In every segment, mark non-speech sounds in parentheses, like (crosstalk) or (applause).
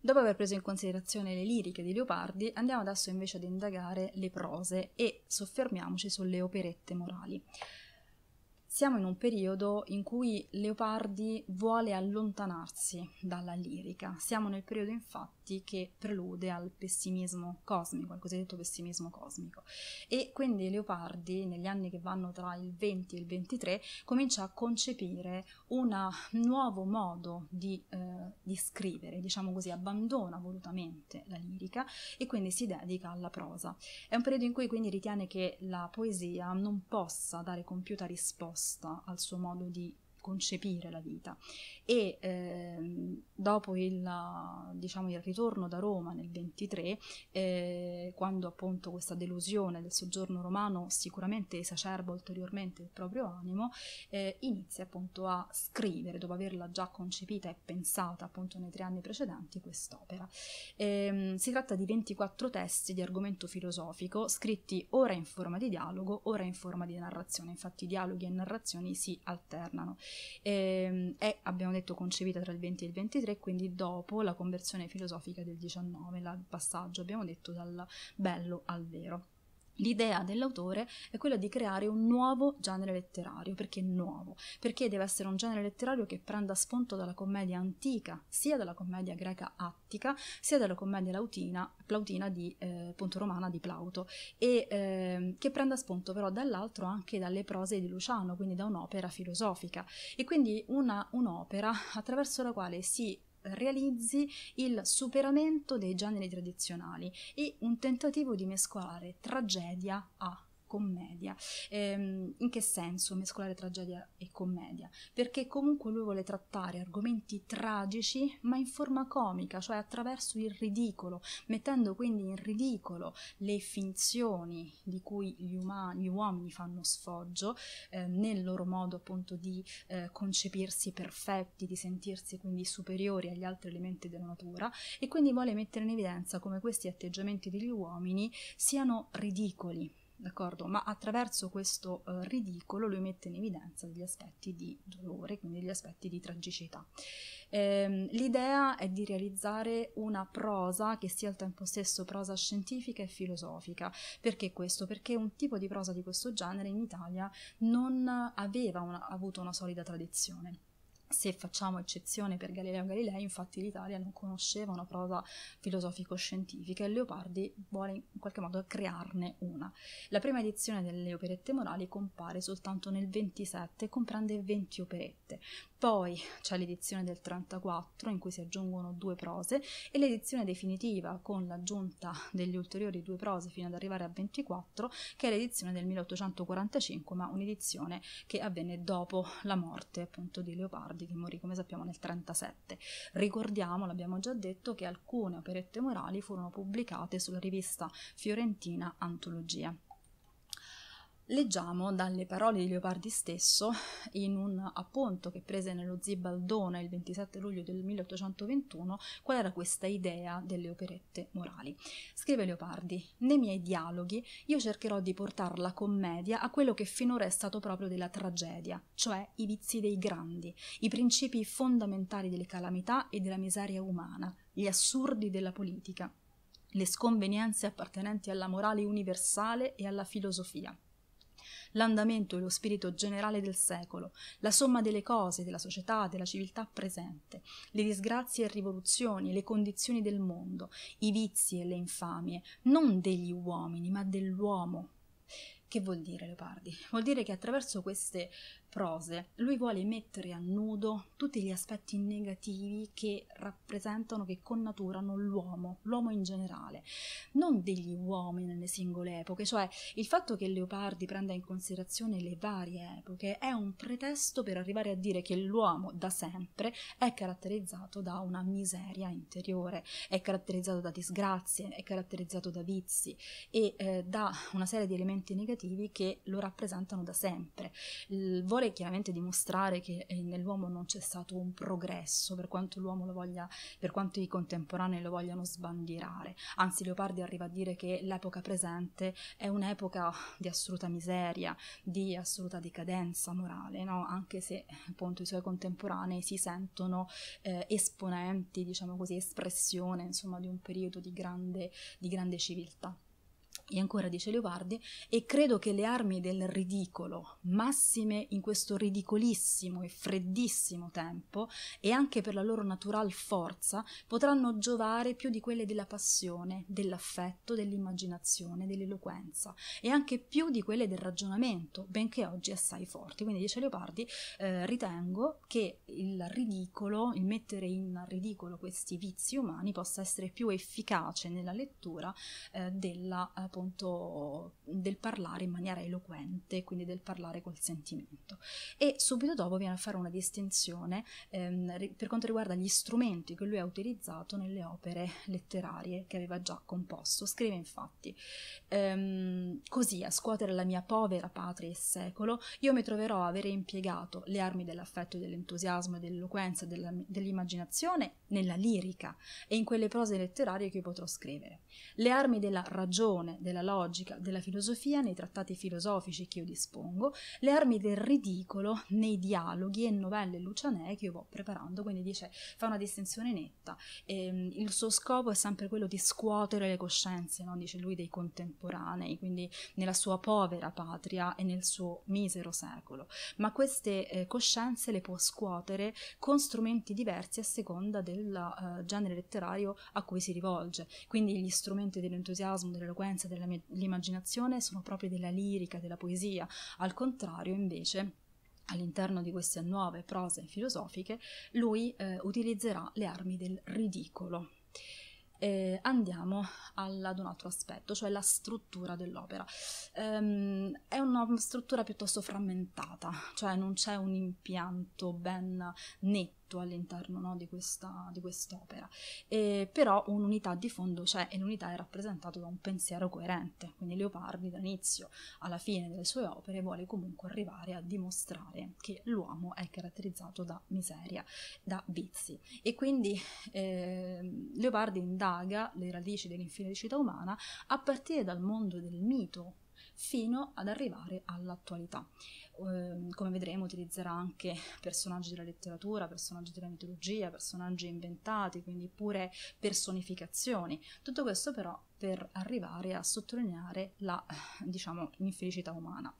Dopo aver preso in considerazione le liriche di Leopardi, andiamo adesso invece ad indagare le prose e soffermiamoci sulle operette morali siamo in un periodo in cui Leopardi vuole allontanarsi dalla lirica. Siamo nel periodo infatti che prelude al pessimismo cosmico, al cosiddetto pessimismo cosmico. E quindi Leopardi, negli anni che vanno tra il 20 e il 23, comincia a concepire un nuovo modo di, eh, di scrivere, diciamo così, abbandona volutamente la lirica e quindi si dedica alla prosa. È un periodo in cui quindi ritiene che la poesia non possa dare compiuta risposta opposta al suo modo di concepire la vita. E eh, dopo il, diciamo, il, ritorno da Roma nel 23, eh, quando appunto questa delusione del soggiorno romano sicuramente esacerba ulteriormente il proprio animo, eh, inizia appunto a scrivere, dopo averla già concepita e pensata appunto nei tre anni precedenti, quest'opera. Ehm, si tratta di 24 testi di argomento filosofico, scritti ora in forma di dialogo, ora in forma di narrazione, infatti dialoghi e narrazioni si alternano. Ehm, e è, abbiamo detto, concepita tra il 20 e il 23, quindi dopo la conversione filosofica del 19, il passaggio, abbiamo detto, dal bello al vero. L'idea dell'autore è quella di creare un nuovo genere letterario, perché nuovo, perché deve essere un genere letterario che prenda spunto dalla commedia antica, sia dalla commedia greca attica, sia dalla commedia lautina, plautina di, eh, appunto, romana di Plauto, e eh, che prenda spunto però dall'altro anche dalle prose di Luciano, quindi da un'opera filosofica, e quindi una, un'opera attraverso la quale si realizzi il superamento dei generi tradizionali e un tentativo di mescolare tragedia a commedia. Ehm, in che senso mescolare tragedia e commedia? Perché comunque lui vuole trattare argomenti tragici ma in forma comica, cioè attraverso il ridicolo, mettendo quindi in ridicolo le finzioni di cui gli, umani, gli uomini fanno sfoggio eh, nel loro modo appunto di eh, concepirsi perfetti, di sentirsi quindi superiori agli altri elementi della natura e quindi vuole mettere in evidenza come questi atteggiamenti degli uomini siano ridicoli, d'accordo? Ma attraverso questo eh, ridicolo lui mette in evidenza degli aspetti di dolore, quindi degli aspetti di tragicità. Eh, l'idea è di realizzare una prosa che sia al tempo stesso prosa scientifica e filosofica. Perché questo? Perché un tipo di prosa di questo genere in Italia non aveva una, avuto una solida tradizione. Se facciamo eccezione per Galileo Galilei, infatti l'Italia non conosceva una prosa filosofico-scientifica e Leopardi vuole in qualche modo crearne una. La prima edizione delle operette morali compare soltanto nel 27 e comprende 20 operette. Poi c'è l'edizione del 34 in cui si aggiungono due prose e l'edizione definitiva con l'aggiunta degli ulteriori due prose fino ad arrivare a 24 che è l'edizione del 1845 ma un'edizione che avvenne dopo la morte appunto di Leopardi che morì come sappiamo nel 37. Ricordiamo, l'abbiamo già detto, che alcune operette morali furono pubblicate sulla rivista fiorentina Antologia. Leggiamo dalle parole di Leopardi stesso, in un appunto che prese nello Zibaldone il 27 luglio del 1821, qual era questa idea delle operette morali. Scrive Leopardi, nei miei dialoghi io cercherò di portare la commedia a quello che finora è stato proprio della tragedia, cioè i vizi dei grandi, i principi fondamentali delle calamità e della miseria umana, gli assurdi della politica, le sconvenienze appartenenti alla morale universale e alla filosofia l'andamento e lo spirito generale del secolo, la somma delle cose, della società, della civiltà presente, le disgrazie e rivoluzioni, le condizioni del mondo, i vizi e le infamie, non degli uomini, ma dell'uomo. Che vuol dire, Leopardi? Vuol dire che attraverso queste prose. Lui vuole mettere a nudo tutti gli aspetti negativi che rappresentano, che connaturano l'uomo, l'uomo in generale, non degli uomini nelle singole epoche, cioè il fatto che Leopardi prenda in considerazione le varie epoche è un pretesto per arrivare a dire che l'uomo da sempre è caratterizzato da una miseria interiore, è caratterizzato da disgrazie, è caratterizzato da vizi e eh, da una serie di elementi negativi che lo rappresentano da sempre. L- vorrei vuole chiaramente dimostrare che eh, nell'uomo non c'è stato un progresso per quanto l'uomo lo voglia, per quanto i contemporanei lo vogliano sbandierare. Anzi, Leopardi arriva a dire che l'epoca presente è un'epoca di assoluta miseria, di assoluta decadenza morale, no? anche se appunto i suoi contemporanei si sentono eh, esponenti, diciamo così, espressione insomma, di un periodo di grande, di grande civiltà. E ancora dice Leopardi, e credo che le armi del ridicolo, massime in questo ridicolissimo e freddissimo tempo, e anche per la loro natural forza, potranno giovare più di quelle della passione, dell'affetto, dell'immaginazione, dell'eloquenza, e anche più di quelle del ragionamento, benché oggi assai forti. Quindi dice Leopardi, eh, ritengo che il ridicolo, il mettere in ridicolo questi vizi umani possa essere più efficace nella lettura eh, della eh, appunto del parlare in maniera eloquente, quindi del parlare col sentimento. E subito dopo viene a fare una distinzione ehm, per quanto riguarda gli strumenti che lui ha utilizzato nelle opere letterarie che aveva già composto. Scrive infatti, ehm, così a scuotere la mia povera patria e secolo, io mi troverò a avere impiegato le armi dell'affetto e dell'entusiasmo e dell'eloquenza e della, dell'immaginazione nella lirica e in quelle prose letterarie che io potrò scrivere. Le armi della ragione, della logica, della filosofia nei trattati filosofici che io dispongo, le armi del ridicolo nei dialoghi e novelle lucianee che io vo preparando, quindi dice, fa una distinzione netta. E, ehm, il suo scopo è sempre quello di scuotere le coscienze, no? dice lui, dei contemporanei, quindi nella sua povera patria e nel suo misero secolo. Ma queste eh, coscienze le può scuotere con strumenti diversi a seconda del eh, genere letterario a cui si rivolge. Quindi gli strumenti dell'entusiasmo, dell'eloquenza, della dell'immaginazione sono proprie della lirica, della poesia, al contrario invece all'interno di queste nuove prose filosofiche lui eh, utilizzerà le armi del ridicolo. Eh, andiamo ad un altro aspetto, cioè la struttura dell'opera. Ehm, è una struttura piuttosto frammentata, cioè non c'è un impianto ben netto fatto all'interno no, di, questa, di quest'opera. E, però un'unità di fondo c'è e l'unità è rappresentata da un pensiero coerente, quindi Leopardi dall'inizio alla fine delle sue opere vuole comunque arrivare a dimostrare che l'uomo è caratterizzato da miseria, da vizi. E quindi eh, Leopardi indaga le radici dell'infelicità umana a partire dal mondo del mito fino ad arrivare all'attualità. Ehm, come vedremo utilizzerà anche personaggi della letteratura, personaggi della mitologia, personaggi inventati, quindi pure personificazioni. Tutto questo però per arrivare a sottolineare la, diciamo, infelicità umana.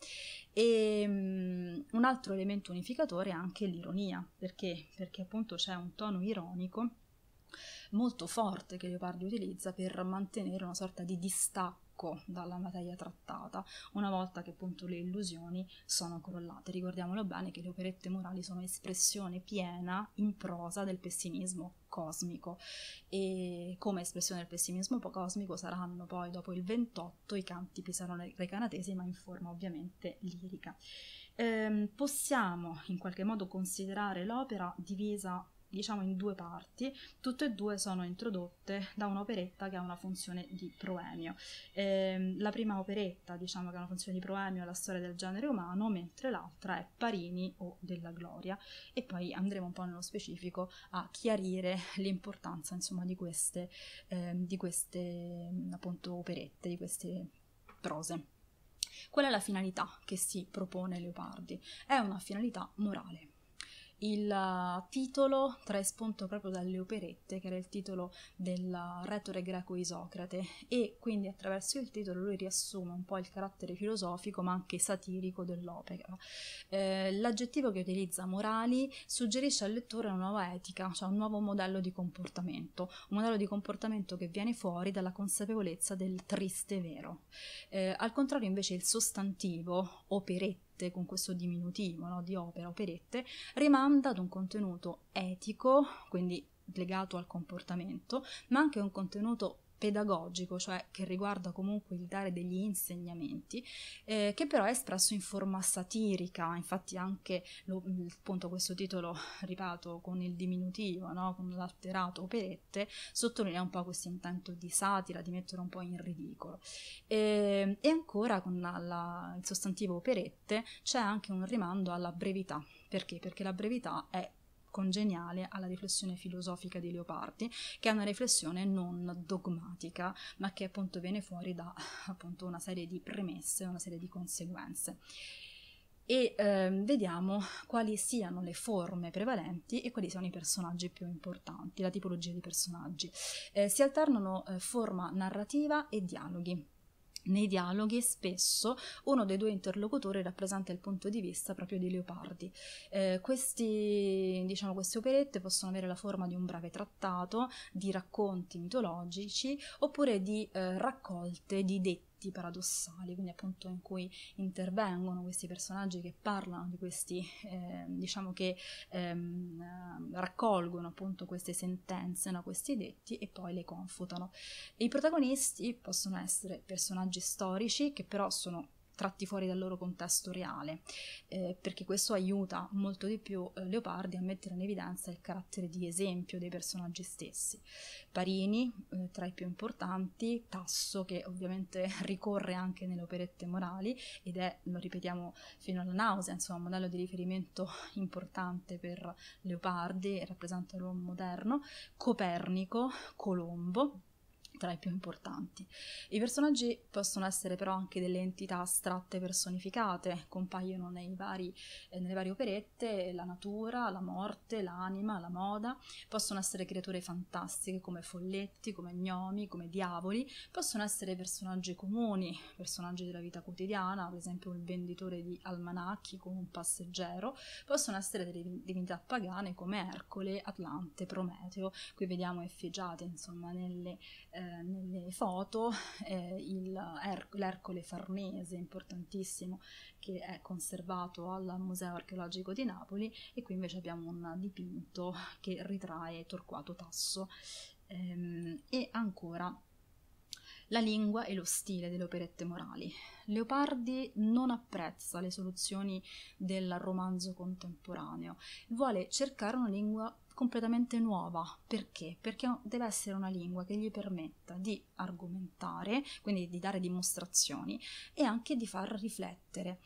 E, um, un altro elemento unificatore è anche l'ironia, perché? Perché appunto c'è un tono ironico molto forte che Leopardi utilizza per mantenere una sorta di distacco stacco dalla materia trattata, una volta che appunto le illusioni sono crollate. Ricordiamolo bene che le operette morali sono espressione piena in prosa del pessimismo cosmico e come espressione del pessimismo cosmico saranno poi dopo il 28 i canti pisano-recanatesi ma in forma ovviamente lirica. Ehm, possiamo in qualche modo considerare l'opera divisa diciamo in due parti, tutte e due sono introdotte da un'operetta che ha una funzione di proemio. Eh, la prima operetta, diciamo che ha una funzione di proemio, è la storia del genere umano, mentre l'altra è Parini o della Gloria. E poi andremo un po' nello specifico a chiarire (laughs) l'importanza insomma, di, queste, eh, di queste appunto operette, di queste prose. Qual è la finalità che si propone Leopardi? È una finalità morale il eh, titolo trae spunto proprio dalle operette, che era il titolo del retore greco Isocrate, e quindi attraverso il titolo lui riassume un po' il carattere filosofico ma anche satirico dell'opera. Eh, l'aggettivo che utilizza morali suggerisce al lettore una nuova etica, cioè un nuovo modello di comportamento, un modello di comportamento che viene fuori dalla consapevolezza del triste vero. Eh, al contrario invece il sostantivo operetta operette, con questo diminutivo no, di opera, operette, rimanda ad un contenuto etico, quindi legato al comportamento, ma anche un contenuto pedagogico, cioè che riguarda comunque il dare degli insegnamenti, eh, che però è espresso in forma satirica, infatti anche lo, mm, appunto questo titolo, ripeto, con il diminutivo, no? con l'alterato operette, sottolinea un po' questo intento di satira, di mettere un po' in ridicolo. E, ehm, e ancora con la, la, il sostantivo operette c'è anche un rimando alla brevità, perché? Perché la brevità è congeniale alla riflessione filosofica di Leopardi, che è una riflessione non dogmatica, ma che appunto viene fuori da (laughs) appunto, una serie di premesse, una serie di conseguenze. E eh, vediamo quali siano le forme prevalenti e quali siano i personaggi più importanti, la tipologia di personaggi. Eh, si alternano eh, forma narrativa e dialoghi nei dialoghi spesso uno dei due interlocutori rappresenta il punto di vista proprio di Leopardi. Eh, questi, diciamo, queste operette possono avere la forma di un breve trattato, di racconti mitologici oppure di eh, raccolte di detti effetti paradossali, quindi appunto in cui intervengono questi personaggi che parlano di questi, eh, diciamo che ehm, eh, raccolgono appunto queste sentenze, no, questi detti e poi le confutano. E I protagonisti possono essere personaggi storici che però sono tratti fuori dal loro contesto reale, eh, perché questo aiuta molto di più eh, Leopardi a mettere in evidenza il carattere di esempio dei personaggi stessi. Parini, eh, tra i più importanti, Tasso che ovviamente (laughs) ricorre anche nelle operette morali ed è, lo ripetiamo fino alla nausea, insomma, un modello di riferimento (laughs) importante per Leopardi, rappresenta l'uomo moderno, Copernico, Colombo, tra i più importanti. I personaggi possono essere però anche delle entità astratte personificate, compaiono vari, eh, nelle varie operette la natura, la morte, l'anima, la moda, possono essere creature fantastiche come folletti, come gnomi, come diavoli, possono essere personaggi comuni, personaggi della vita quotidiana, per esempio il venditore di almanacchi come un passeggero, possono essere delle divinità pagane come Ercole, Atlante, Prometeo, qui vediamo effigiate insomma nelle eh, eh, nelle foto eh, il, er, l'Ercole Farnese, importantissimo, che è conservato al Museo Archeologico di Napoli e qui invece abbiamo un dipinto che ritrae Torquato Tasso ehm, e ancora la lingua e lo stile delle operette morali. Leopardi non apprezza le soluzioni del romanzo contemporaneo, vuole cercare una lingua completamente nuova. Perché? Perché deve essere una lingua che gli permetta di argomentare, quindi di dare dimostrazioni e anche di far riflettere.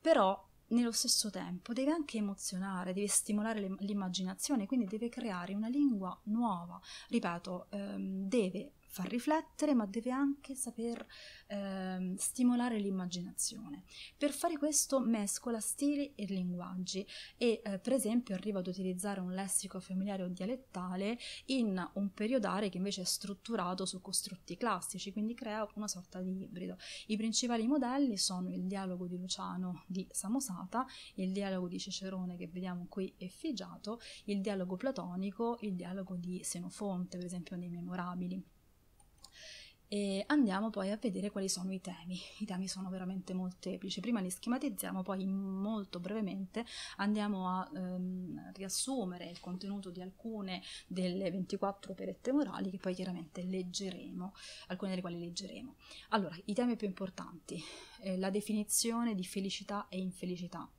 Però nello stesso tempo deve anche emozionare, deve stimolare l'immaginazione, quindi deve creare una lingua nuova. Ripeto, ehm, deve far riflettere, ma deve anche saper eh, stimolare l'immaginazione. Per fare questo mescola stili e linguaggi e eh, per esempio arriva ad utilizzare un lessico familiare o dialettale in un periodare che invece è strutturato su costrutti classici, quindi crea una sorta di ibrido. I principali modelli sono il dialogo di Luciano di Samosata, il dialogo di Cicerone che vediamo qui effigiato, il dialogo platonico, il dialogo di Senofonte, per esempio nei Memorabili e andiamo poi a vedere quali sono i temi. I temi sono veramente molteplici, prima li schematizziamo, poi molto brevemente andiamo a ehm, riassumere il contenuto di alcune delle 24 operette morali che poi chiaramente leggeremo, alcune delle quali leggeremo. Allora, i temi più importanti, eh, la definizione di felicità e infelicità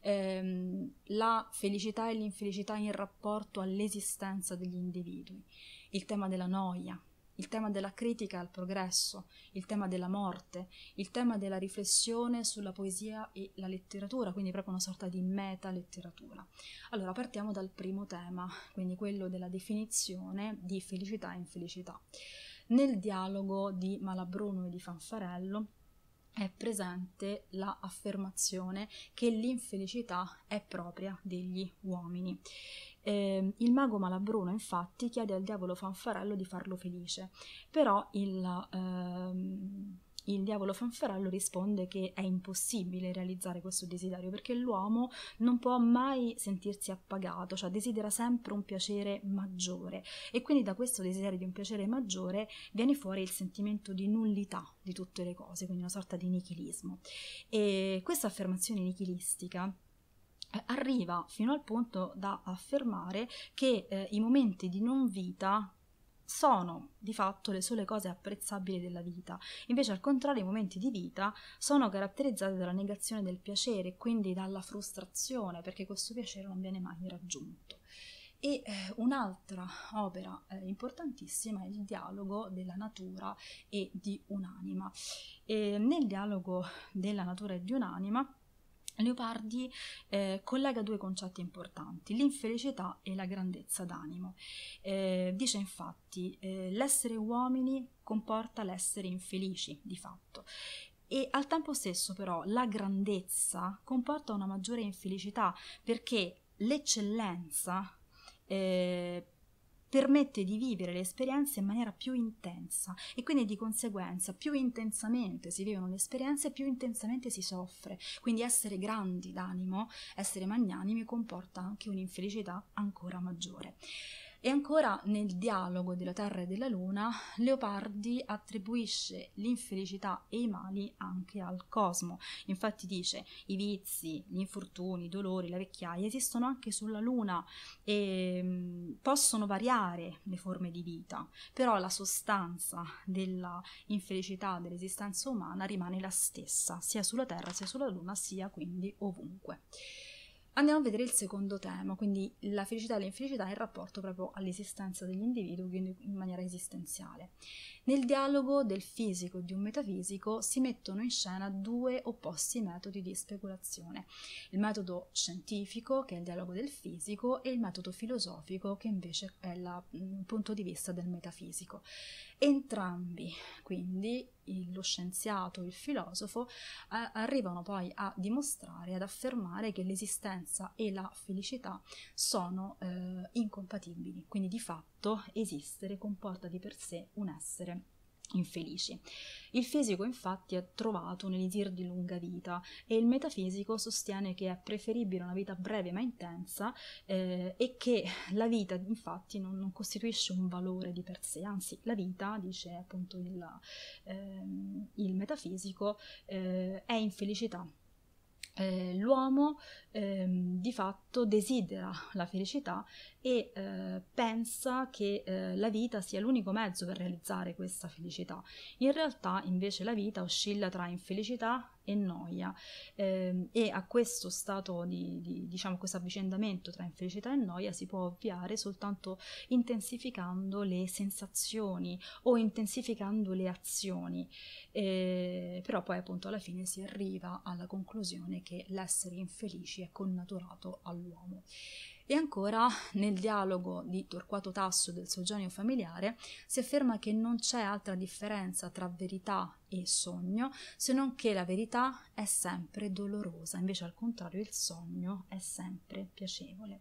ehm, la felicità e l'infelicità in rapporto all'esistenza degli individui, il tema della noia, il tema della critica al progresso, il tema della morte, il tema della riflessione sulla poesia e la letteratura, quindi proprio una sorta di meta-letteratura. Allora partiamo dal primo tema, quindi quello della definizione di felicità e infelicità. Nel dialogo di Malabruno e di Fanfarello, è presente la affermazione che l'infelicità è propria degli uomini. Eh, il mago Malabruno infatti chiede al diavolo fanfarello di farlo felice, però il... Ehm, il diavolo fanfarallo risponde che è impossibile realizzare questo desiderio perché l'uomo non può mai sentirsi appagato, cioè desidera sempre un piacere maggiore e quindi da questo desiderio di un piacere maggiore viene fuori il sentimento di nullità di tutte le cose, quindi una sorta di nichilismo. E questa affermazione nichilistica eh, arriva fino al punto da affermare che eh, i momenti di non vita sono di fatto le sole cose apprezzabili della vita. Invece, al contrario, i momenti di vita sono caratterizzati dalla negazione del piacere, e quindi dalla frustrazione, perché questo piacere non viene mai raggiunto. E eh, un'altra opera eh, importantissima è il dialogo della natura e di un'anima. E nel dialogo della natura e di un'anima Leopardi eh, collega due concetti importanti, l'infelicità e la grandezza d'animo. Eh, dice infatti, eh, l'essere uomini comporta l'essere infelici, di fatto, e al tempo stesso però la grandezza comporta una maggiore infelicità perché l'eccellenza eh, permette di vivere le esperienze in maniera più intensa e quindi di conseguenza più intensamente si vivono le esperienze più intensamente si soffre. Quindi essere grandi d'animo, essere magnanimi comporta anche un'infelicità ancora maggiore. E ancora nel dialogo della Terra e della Luna, Leopardi attribuisce l'infelicità e i mali anche al cosmo. Infatti dice i vizi, gli infortuni, i dolori, la vecchiaia esistono anche sulla Luna e mm, possono variare le forme di vita, però la sostanza della infelicità dell'esistenza umana rimane la stessa, sia sulla Terra sia sulla Luna, sia quindi ovunque. Andiamo a vedere il secondo tema, quindi la felicità e l'infelicità in rapporto proprio all'esistenza degli individui, quindi in maniera esistenziale. Nel dialogo del fisico e di un metafisico si mettono in scena due opposti metodi di speculazione, il metodo scientifico che è il dialogo del fisico e il metodo filosofico che invece è mm, il punto di vista del metafisico. Entrambi, quindi lo scienziato, e il filosofo, eh, arrivano poi a dimostrare, ad affermare che l'esistenza e la felicità sono eh, incompatibili, quindi di fatto fatto esistere comporta di per sé un essere infelici. Il fisico infatti è trovato un elisir di lunga vita e il metafisico sostiene che è preferibile una vita breve ma intensa eh, e che la vita infatti non, non, costituisce un valore di per sé, anzi la vita, dice appunto il, eh, il metafisico, eh, è infelicità eh, l'uomo ehm, di fatto desidera la felicità e eh, pensa che eh, la vita sia l'unico mezzo per realizzare questa felicità. In realtà invece la vita oscilla tra infelicità e noia eh, e a questo stato di, di diciamo questo avvicendamento tra infelicità e noia si può ovviare soltanto intensificando le sensazioni o intensificando le azioni eh, però poi appunto alla fine si arriva alla conclusione che l'essere infelici è connaturato all'uomo e ancora nel dialogo di Torquato Tasso del suo genio familiare si afferma che non c'è altra differenza tra verità e sogno se non che la verità è sempre dolorosa, invece al contrario il sogno è sempre piacevole.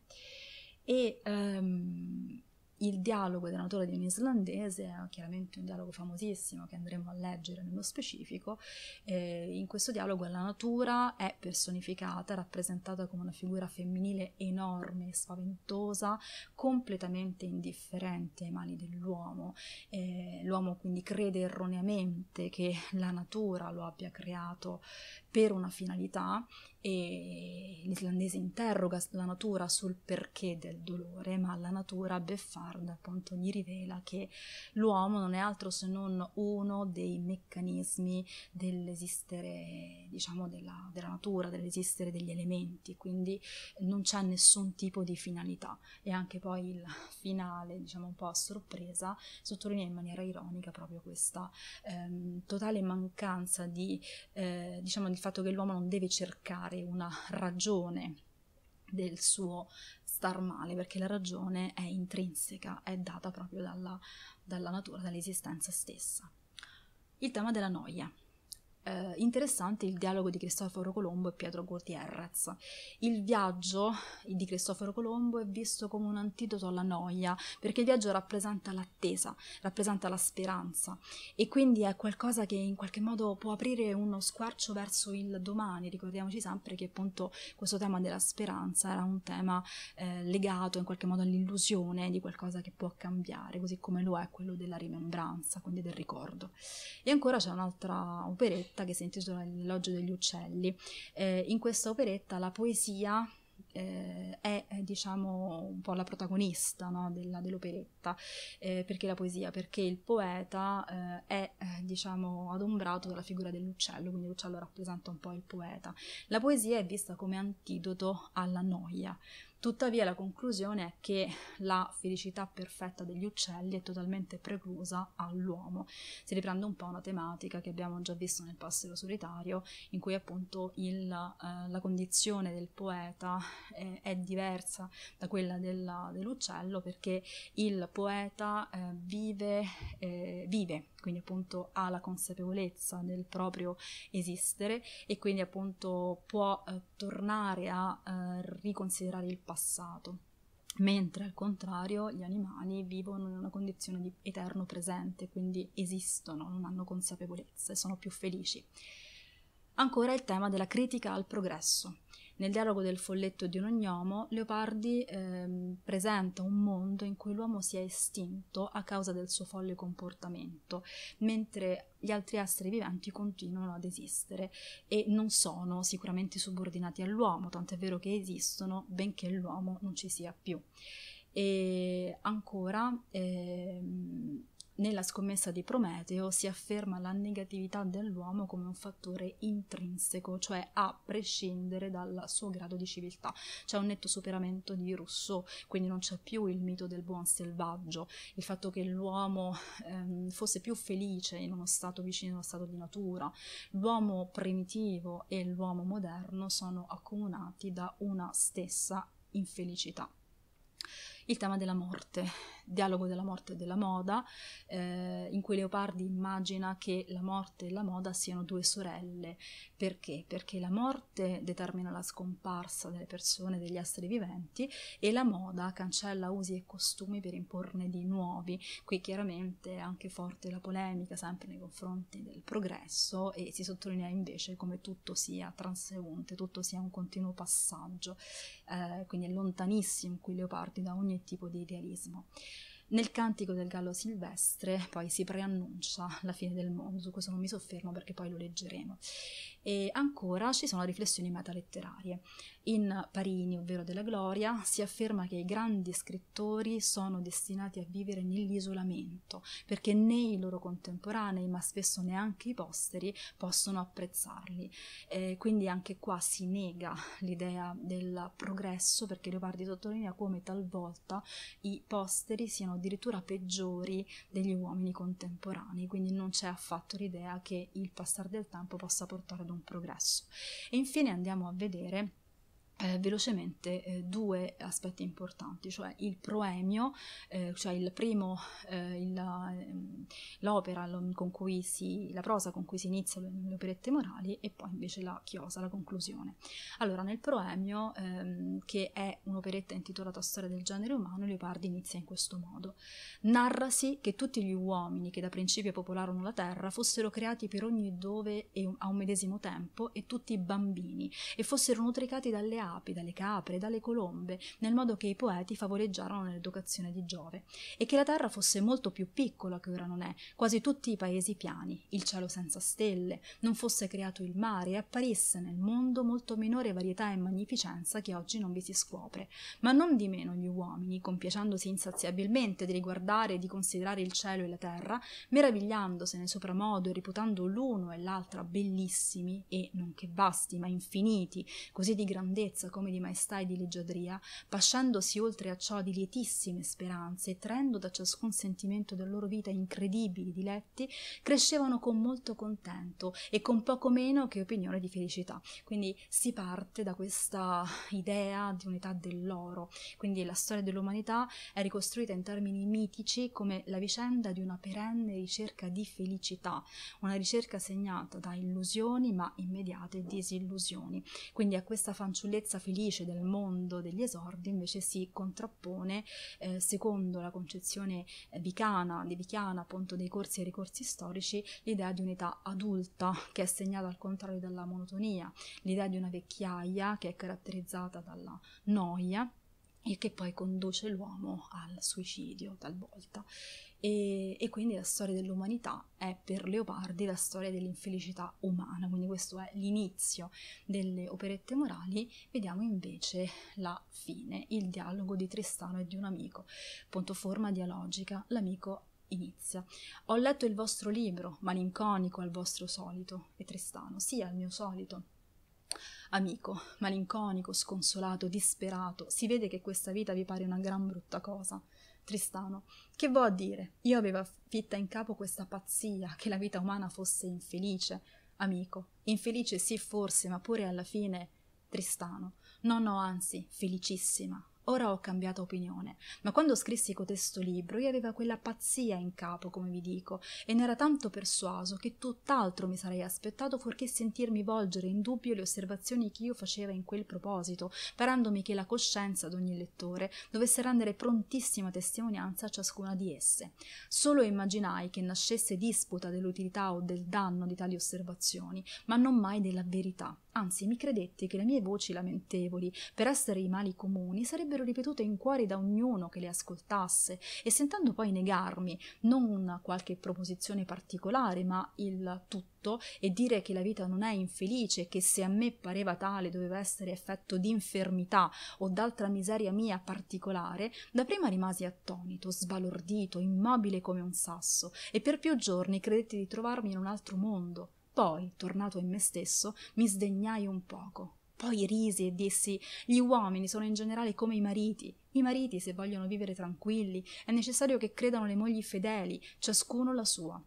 E um, il dialogo dell'autore di un islandese, eh, chiaramente un dialogo famosissimo che andremo a leggere nello specifico, eh, in questo dialogo la natura è personificata, rappresentata come una figura femminile enorme, spaventosa, completamente indifferente ai mali dell'uomo. Eh, l'uomo quindi crede erroneamente che la natura lo abbia creato per una finalità e l'islandese interroga la natura sul perché del dolore, ma la natura beffarda appunto gli rivela che l'uomo non è altro se non uno dei meccanismi dell'esistere, diciamo, della, della natura, dell'esistere degli elementi, quindi non c'è nessun tipo di finalità e anche poi il finale, diciamo un po' a sorpresa, sottolinea in maniera ironica proprio questa ehm, totale mancanza di, eh, diciamo, di fare fatto che l'uomo non deve cercare una ragione del suo star male, perché la ragione è intrinseca, è data proprio dalla, dalla natura, dall'esistenza stessa. Il tema della noia eh, interessante il dialogo di Cristoforo Colombo e Pietro Gutierrez. Il viaggio di Cristoforo Colombo è visto come un antidoto alla noia, perché il viaggio rappresenta l'attesa, rappresenta la speranza e quindi è qualcosa che in qualche modo può aprire uno squarcio verso il domani. Ricordiamoci sempre che appunto questo tema della speranza era un tema eh, legato in qualche modo all'illusione di qualcosa che può cambiare, così come lo è quello della rimembranza, quindi del ricordo. E ancora c'è un'altra operetta operetta che si intitola L'elogio degli uccelli. Eh, in questa operetta la poesia eh, è eh, diciamo un po' la protagonista no, della, dell'operetta eh, perché la poesia perché il poeta eh, è eh, diciamo adombrato dalla figura dell'uccello quindi l'uccello rappresenta un po' il poeta la poesia è vista come antidoto alla noia Tuttavia la conclusione è che la felicità perfetta degli uccelli è totalmente preclusa all'uomo. Si riprende un po' una tematica che abbiamo già visto nel Passero solitario, in cui appunto il, eh, la condizione del poeta eh, è diversa da quella della, dell'uccello perché il poeta eh, vive, eh, vive quindi appunto ha la consapevolezza del proprio esistere e quindi appunto può eh, tornare a eh, riconsiderare il passato. Mentre al contrario gli animali vivono in una condizione di eterno presente, quindi esistono, non hanno consapevolezza e sono più felici. Ancora il tema della critica al progresso, nel dialogo del folletto di un ognomo, Leopardi eh, presenta un mondo in cui l'uomo si è estinto a causa del suo folle comportamento, mentre gli altri esseri viventi continuano ad esistere e non sono sicuramente subordinati all'uomo, tant'è vero che esistono, benché l'uomo non ci sia più. E ancora... Ehm, nella scommessa di Prometeo si afferma la negatività dell'uomo come un fattore intrinseco, cioè a prescindere dal suo grado di civiltà. C'è un netto superamento di Rousseau, quindi non c'è più il mito del buon selvaggio, il fatto che l'uomo ehm, fosse più felice in uno stato vicino allo stato di natura. L'uomo primitivo e l'uomo moderno sono accomunati da una stessa infelicità. Il tema della morte. Dialogo della morte e della moda, eh, in cui Leopardi immagina che la morte e la moda siano due sorelle. Perché? Perché la morte determina la scomparsa delle persone, degli esseri viventi, e la moda cancella usi e costumi per imporne di nuovi. Qui chiaramente è anche forte la polemica, sempre nei confronti del progresso, e si sottolinea invece come tutto sia transeunte, tutto sia un continuo passaggio, eh, quindi è lontanissimo qui Leopardi da ogni tipo di idealismo. Nel cantico del gallo silvestre poi si preannuncia la fine del mondo, su questo non mi soffermo perché poi lo leggeremo. E ancora ci sono riflessioni metaletterarie. In Parini, ovvero della Gloria, si afferma che i grandi scrittori sono destinati a vivere nell'isolamento, perché né i loro contemporanei, ma spesso neanche i posteri, possono apprezzarli. Eh, quindi anche qua si nega l'idea del progresso, perché Leopardi sottolinea come talvolta i posteri siano addirittura peggiori degli uomini contemporanei, quindi non c'è affatto l'idea che il passare del tempo possa portare ad un progresso. E infine andiamo a vedere eh, velocemente eh, due aspetti importanti, cioè il proemio, eh, cioè il primo, eh, il, ehm, l'opera con cui si, la prosa con cui si iniziano le, le operette morali e poi invece la chiosa, la conclusione. Allora, nel proemio, ehm, che è un'operetta intitolata Storia del genere umano, Leopardi inizia in questo modo. Narrasi che tutti gli uomini che da principio popolarono la terra fossero creati per ogni dove e a un medesimo tempo e tutti i bambini e fossero nutricati dalle api, dalle capre, dalle colombe, nel modo che i poeti favoreggiarono nell'educazione di Giove, e che la terra fosse molto più piccola che ora non è, quasi tutti i paesi piani, il cielo senza stelle, non fosse creato il mare e apparisse nel mondo molto minore varietà e magnificenza che oggi non vi si scopre. Ma non di meno gli uomini, compiacendosi insaziabilmente di riguardare e di considerare il cielo e la terra, meravigliandosene sopramodo e riputando l'uno e l'altra bellissimi e non che vasti, ma infiniti, così di grandezza debolezza come di maestà e di leggiadria, pascendosi oltre a ciò di lietissime speranze e traendo da ciascun sentimento della loro vita incredibili diletti, crescevano con molto contento e con poco meno che opinione di felicità. Quindi si parte da questa idea di unità dell'oro, quindi la storia dell'umanità è ricostruita in termini mitici come la vicenda di una perenne ricerca di felicità, una ricerca segnata da illusioni ma immediate disillusioni. Quindi a questa fanciullezza ricchezza felice del mondo degli esordi invece si contrappone, eh, secondo la concezione vicana, eh, di Vichiana appunto dei corsi e ricorsi storici, l'idea di un'età adulta che è segnata al contrario dalla monotonia, l'idea di una vecchiaia che è caratterizzata dalla noia e che poi conduce l'uomo al suicidio talvolta e, e quindi la storia dell'umanità è per Leopardi la storia dell'infelicità umana, quindi questo è l'inizio delle operette morali, vediamo invece la fine, il dialogo di Tristano e di un amico, appunto forma dialogica, l'amico inizia. Ho letto il vostro libro, malinconico al vostro solito, e Tristano, sì al mio solito. Amico, malinconico, sconsolato, disperato, si vede che questa vita vi pare una gran brutta cosa. Tristano. Che vuol dire? Io avevo fitta in capo questa pazzia, che la vita umana fosse infelice, amico. Infelice sì forse, ma pure alla fine Tristano. No, no, anzi, felicissima, Ora ho cambiato opinione, ma quando scrissi cotesto libro io aveva quella pazzia in capo, come vi dico, e ne era tanto persuaso che tutt'altro mi sarei aspettato fuorché sentirmi volgere in dubbio le osservazioni che io faceva in quel proposito, parandomi che la coscienza d'ogni lettore dovesse rendere prontissima testimonianza a ciascuna di esse. Solo immaginai che nascesse disputa dell'utilità o del danno di tali osservazioni, ma non mai della verità anzi mi credetti che le mie voci lamentevoli, per essere i mali comuni, sarebbero ripetute in cuori da ognuno che le ascoltasse, e sentendo poi negarmi non qualche proposizione particolare, ma il tutto, e dire che la vita non è infelice, che se a me pareva tale doveva essere effetto di infermità o d'altra miseria mia particolare, da prima rimasi attonito, sbalordito, immobile come un sasso, e per più giorni credetti di trovarmi in un altro mondo poi, tornato in me stesso, mi sdegnai un poco. Poi risi e dissi: Gli uomini sono in generale come i mariti. I mariti, se vogliono vivere tranquilli, è necessario che credano le mogli fedeli, ciascuno la sua.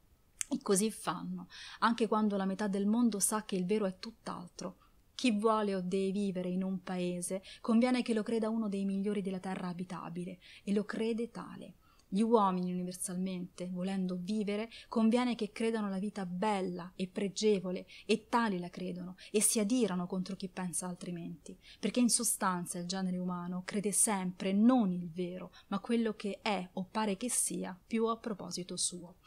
E così fanno, anche quando la metà del mondo sa che il vero è tutt'altro. Chi vuole o deve vivere in un paese, conviene che lo creda uno dei migliori della terra abitabile, e lo crede tale. Gli uomini universalmente, volendo vivere, conviene che credano la vita bella e pregevole, e tali la credono, e si adirano contro chi pensa altrimenti, perché in sostanza il genere umano crede sempre non il vero, ma quello che è o pare che sia più a proposito suo.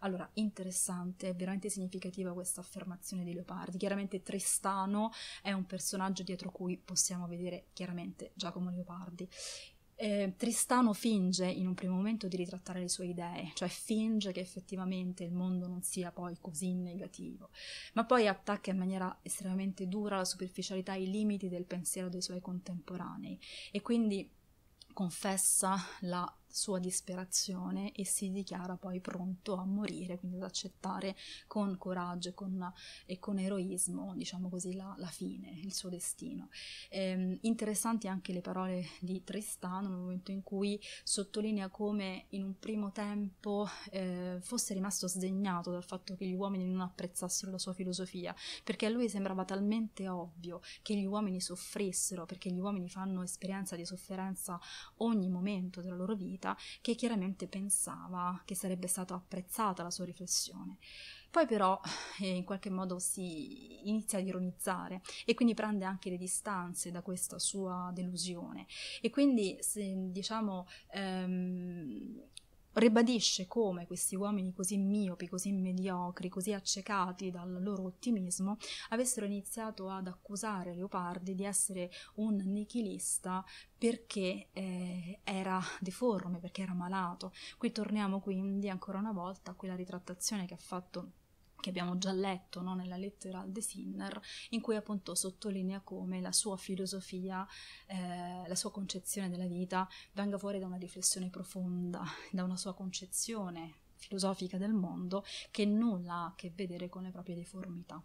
Allora, interessante, è veramente significativa questa affermazione dei Leopardi. Chiaramente Tristano è un personaggio dietro cui possiamo vedere chiaramente Giacomo Leopardi eh, Tristano finge in un primo momento di ritrattare le sue idee, cioè finge che effettivamente il mondo non sia poi così negativo, ma poi attacca in maniera estremamente dura la superficialità e i limiti del pensiero dei suoi contemporanei e quindi confessa la sua disperazione e si dichiara poi pronto a morire, quindi ad accettare con coraggio e con, e con eroismo, diciamo così, la, la, fine, il suo destino. Eh, interessanti anche le parole di Tristano nel momento in cui sottolinea come in un primo tempo eh, fosse rimasto sdegnato dal fatto che gli uomini non apprezzassero la sua filosofia, perché a lui sembrava talmente ovvio che gli uomini soffrissero, perché gli uomini fanno esperienza di sofferenza ogni momento della loro vita, vita, che chiaramente pensava che sarebbe stata apprezzata la sua riflessione. Poi però eh, in qualche modo si inizia ad ironizzare e quindi prende anche le distanze da questa sua delusione e quindi se, diciamo ehm, ribadisce come questi uomini così miopi, così mediocri, così accecati dal loro ottimismo avessero iniziato ad accusare Leopardi di essere un nichilista perché eh, era deforme, perché era malato. Qui torniamo quindi ancora una volta a quella ritrattazione che ha fatto che abbiamo già letto no, nella lettera al De Sinner, in cui appunto sottolinea come la sua filosofia, eh, la sua concezione della vita venga fuori da una riflessione profonda, (laughs) da una sua concezione filosofica del mondo che nulla ha a che vedere con le proprie deformità.